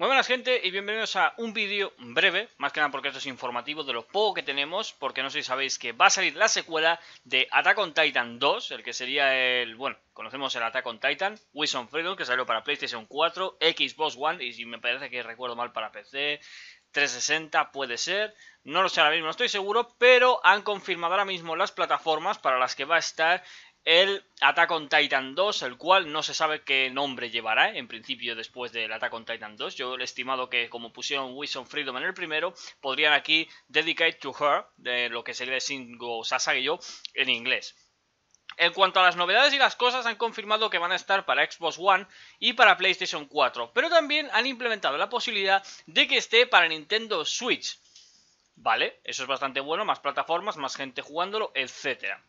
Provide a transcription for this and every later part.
Muy buenas gente y bienvenidos a un vídeo breve, más que nada porque esto es informativo de lo poco que tenemos, porque no sé si sabéis que va a salir la secuela de Attack on Titan 2, el que sería el, bueno, conocemos el Attack on Titan, Wilson Freedom, que salió para PlayStation 4, Xbox One, y si me parece que recuerdo mal para PC, 360 puede ser, no lo sé ahora mismo, no estoy seguro, pero han confirmado ahora mismo las plataformas para las que va a estar el Attack on Titan 2, el cual no se sabe qué nombre llevará, ¿eh? en principio después del Attack on Titan 2. Yo he estimado que como pusieron Wilson Freedom en el primero, podrían aquí Dedicate to Her, de lo que sería Singo yo en inglés. En cuanto a las novedades y las cosas, han confirmado que van a estar para Xbox One y para PlayStation 4, pero también han implementado la posibilidad de que esté para Nintendo Switch. Vale, eso es bastante bueno, más plataformas, más gente jugándolo, etcétera.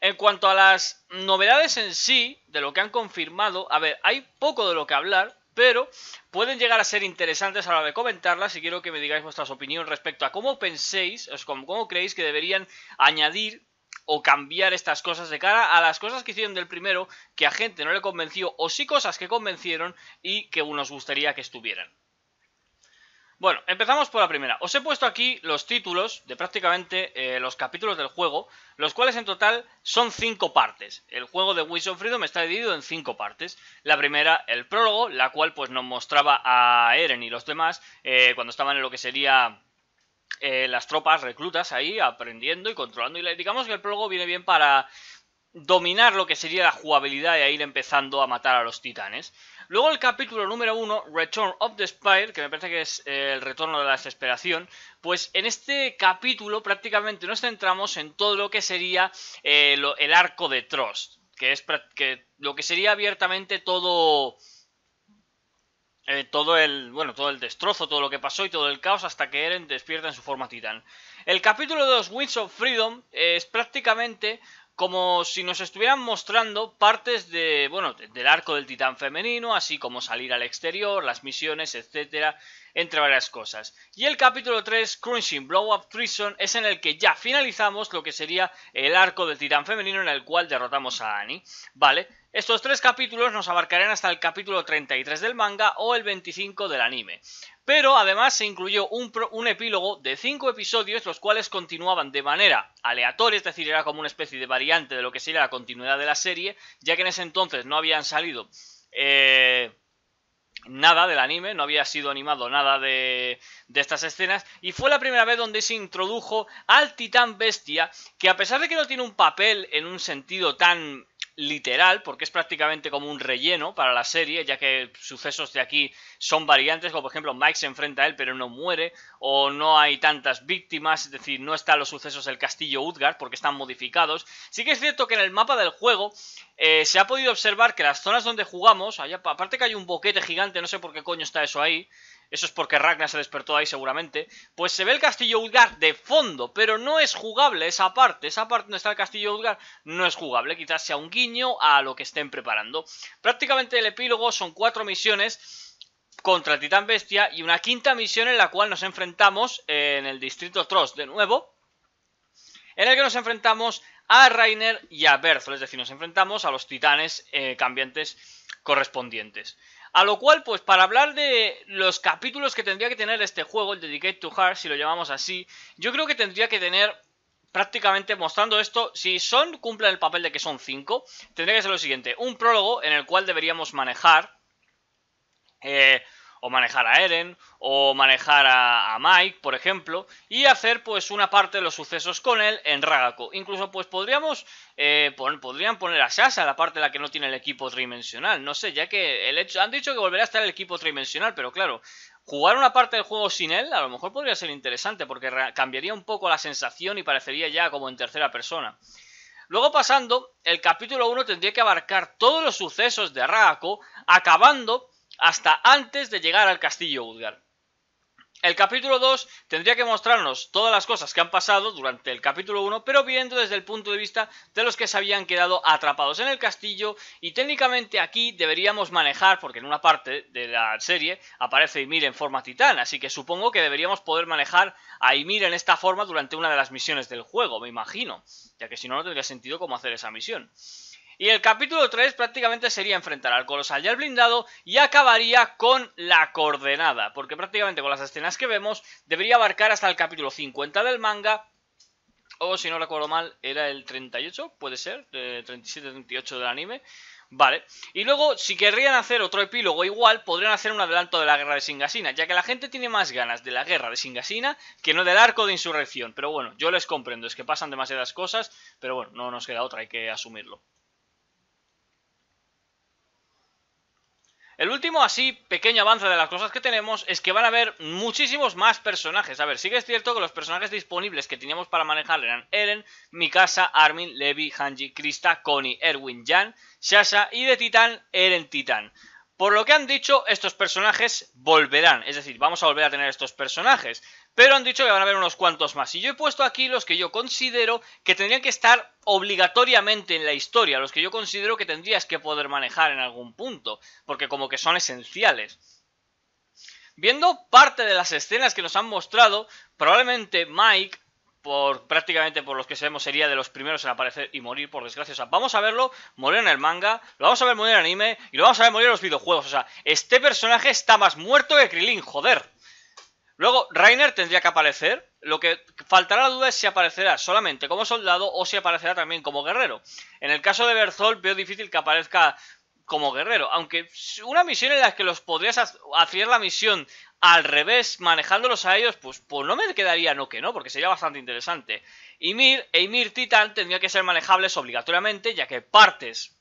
En cuanto a las novedades en sí, de lo que han confirmado, a ver, hay poco de lo que hablar, pero pueden llegar a ser interesantes a la hora de comentarlas y quiero que me digáis vuestras opiniones respecto a cómo penséis, cómo, cómo creéis que deberían añadir o cambiar estas cosas de cara a las cosas que hicieron del primero que a gente no le convenció o sí cosas que convencieron y que nos gustaría que estuvieran. Bueno, empezamos por la primera. Os he puesto aquí los títulos de prácticamente eh, los capítulos del juego, los cuales en total son cinco partes. El juego de Wish of Freedom está dividido en cinco partes. La primera, el prólogo, la cual pues nos mostraba a Eren y los demás eh, cuando estaban en lo que sería eh, las tropas reclutas ahí aprendiendo y controlando. Y digamos que el prólogo viene bien para dominar lo que sería la jugabilidad y a ir empezando a matar a los titanes. Luego el capítulo número 1, Return of the Spire, que me parece que es eh, el retorno de la desesperación, pues en este capítulo prácticamente nos centramos en todo lo que sería eh, el arco de Trost, que es lo que sería abiertamente todo... Eh, todo el bueno todo el destrozo todo lo que pasó y todo el caos hasta que Eren despierta en su forma titán el capítulo 2 Winds of Freedom es prácticamente como si nos estuvieran mostrando partes de, bueno, del arco del titán femenino, así como salir al exterior, las misiones, etcétera, entre varias cosas. Y el capítulo 3, Crunching Blow Up Treason, es en el que ya finalizamos lo que sería el arco del titán femenino en el cual derrotamos a Annie, ¿vale? Estos tres capítulos nos abarcarán hasta el capítulo 33 del manga o el 25 del anime pero además se incluyó un, epílogo de cinco episodios, los cuales continuaban de manera aleatoria, es decir, era como una especie de variante de lo que sería la continuidad de la serie, ya que en ese entonces no habían salido... Eh, nada del anime, no había sido animado nada de, de, estas escenas, y fue la primera vez donde se introdujo al titán bestia, que a pesar de que no tiene un papel en un sentido tan literal, porque es prácticamente como un relleno para la serie, ya que sucesos de aquí son variantes, como por ejemplo Mike se enfrenta a él pero no muere, o no hay tantas víctimas, es decir, no están los sucesos del castillo Utgard porque están modificados. Sí que es cierto que en el mapa del juego eh, se ha podido observar que las zonas donde jugamos, aparte que hay un boquete gigante, no sé por qué coño está eso ahí, eso es porque Ragnar se despertó ahí seguramente, pues se ve el castillo Ulgar de fondo, pero no es jugable esa parte, esa parte donde está el castillo Udgar no es jugable, quizás sea un guiño a lo que estén preparando. Prácticamente el epílogo son cuatro misiones contra el Titán Bestia y una quinta misión en la cual nos enfrentamos eh, en el distrito Trost de nuevo, en el que nos enfrentamos a Rainer y a Berthel, es decir, nos enfrentamos a los titanes eh, cambiantes correspondientes. A lo cual, pues para hablar de los capítulos que tendría que tener este juego, el Dedicate to Heart, si lo llamamos así, yo creo que tendría que tener prácticamente mostrando esto, si son cumplen el papel de que son 5, tendría que ser lo siguiente, un prólogo en el cual deberíamos manejar eh, o manejar a Eren, o manejar a, Mike, por ejemplo, y hacer pues una parte de los sucesos con él en Ragako. Incluso pues podríamos, eh, podrían poner a Sasha, la parte de la que no tiene el equipo tridimensional, no sé, ya que el han dicho que volverá a estar el equipo tridimensional, pero claro, jugar una parte del juego sin él a lo mejor podría ser interesante, porque cambiaría un poco la sensación y parecería ya como en tercera persona. Luego pasando, el capítulo 1 tendría que abarcar todos los sucesos de Ragako, acabando hasta antes de llegar al castillo Udgar. El capítulo 2 tendría que mostrarnos todas las cosas que han pasado durante el capítulo 1, pero viendo desde el punto de vista de los que se habían quedado atrapados en el castillo, y técnicamente aquí deberíamos manejar, porque en una parte de la serie aparece Ymir en forma titán, así que supongo que deberíamos poder manejar a Ymir en esta forma durante una de las misiones del juego, me imagino, ya que si no, no tendría sentido cómo hacer esa misión. Y el capítulo 3 prácticamente sería enfrentar al colosal y al blindado y acabaría con la coordenada, porque prácticamente con las escenas que vemos debería abarcar hasta el capítulo 50 del manga, o si no recuerdo mal, era el 38, puede ser, 37-38 del anime. Vale. Y luego, si querrían hacer otro epílogo igual, podrían hacer un adelanto de la guerra de Singasina, ya que la gente tiene más ganas de la guerra de Singasina que no del arco de insurrección. Pero bueno, yo les comprendo, es que pasan demasiadas cosas, pero bueno, no nos queda otra, hay que asumirlo. El último así pequeño avance de las cosas que tenemos es que van a haber muchísimos más personajes. A ver, sí que es cierto que los personajes disponibles que teníamos para manejar eran Eren, Mikasa, Armin, Levi, Hanji, Krista, Connie, Erwin, Jan, Shasha y de Titán, Eren Titán. Por lo que han dicho, estos personajes volverán, es decir, vamos a volver a tener estos personajes, pero han dicho que van a haber unos cuantos más. Y yo he puesto aquí los que yo considero que tendrían que estar obligatoriamente en la historia, los que yo considero que tendrías que poder manejar en algún punto, porque como que son esenciales. Viendo parte de las escenas que nos han mostrado, probablemente Mike por prácticamente por los que sabemos sería de los primeros en aparecer y morir por desgracia. O sea, vamos a verlo morir en el manga, lo vamos a ver morir en el anime y lo vamos a ver morir en los videojuegos. O sea, este personaje está más muerto que Krillin, joder. Luego, Rainer tendría que aparecer. Lo que faltará la duda es si aparecerá solamente como soldado o si aparecerá también como guerrero. En el caso de Berthold veo difícil que aparezca como guerrero. Aunque una misión en la que los podrías hacer la misión al revés, manejándolos a ellos, pues, pues, no me quedaría no que no, porque sería bastante interesante. Y Mir e Mir Titan tendría que ser manejables obligatoriamente, ya que partes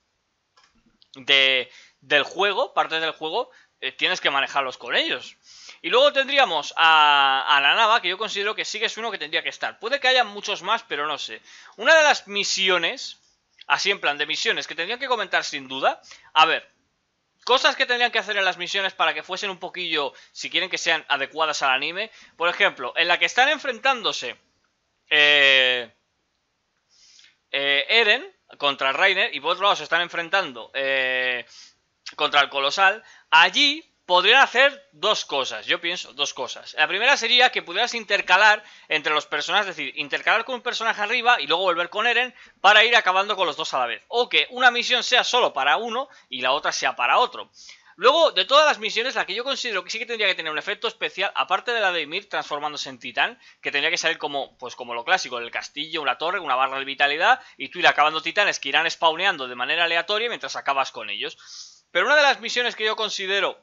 de, del juego, partes del juego, eh, tienes que manejarlos con ellos. Y luego tendríamos a, a, la nava, que yo considero que sí que es uno que tendría que estar. Puede que haya muchos más, pero no sé. Una de las misiones así en plan de misiones que tendrían que comentar sin duda. A ver, cosas que tendrían que hacer en las misiones para que fuesen un poquillo, si quieren que sean adecuadas al anime. Por ejemplo, en la que están enfrentándose eh, eh, Eren contra Rainer y por otro lado se están enfrentando eh, contra el Colosal. Allí podrían hacer dos cosas, yo pienso, dos cosas. La primera sería que pudieras intercalar entre los personajes, es decir, intercalar con un personaje arriba y luego volver con Eren para ir acabando con los dos a la vez. O que una misión sea solo para uno y la otra sea para otro. Luego, de todas las misiones, la que yo considero que sí que tendría que tener un efecto especial, aparte de la de Ymir transformándose en titán, que tendría que salir como, pues como lo clásico, el castillo, una torre, una barra de vitalidad, y tú ir acabando titanes que irán spawneando de manera aleatoria mientras acabas con ellos. Pero una de las misiones que yo considero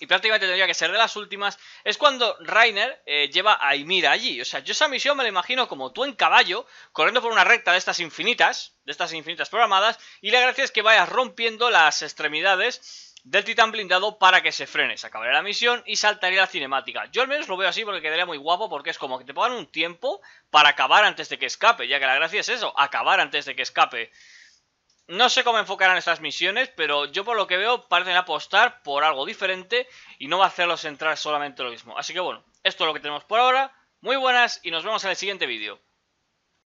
y prácticamente tendría que ser de las últimas, es cuando Rainer eh, lleva a Ymir allí. O sea, yo esa misión me la imagino como tú en caballo, corriendo por una recta de estas infinitas, de estas infinitas programadas, y la gracia es que vayas rompiendo las extremidades del titán blindado para que se frene. Se acabaría la misión y saltaría la cinemática. Yo al menos lo veo así porque quedaría muy guapo porque es como que te pongan un tiempo para acabar antes de que escape, ya que la gracia es eso, acabar antes de que escape no sé cómo enfocarán estas misiones, pero yo por lo que veo parecen apostar por algo diferente y no va a hacerlos entrar solamente lo mismo. Así que bueno, esto es lo que tenemos por ahora. Muy buenas y nos vemos en el siguiente vídeo.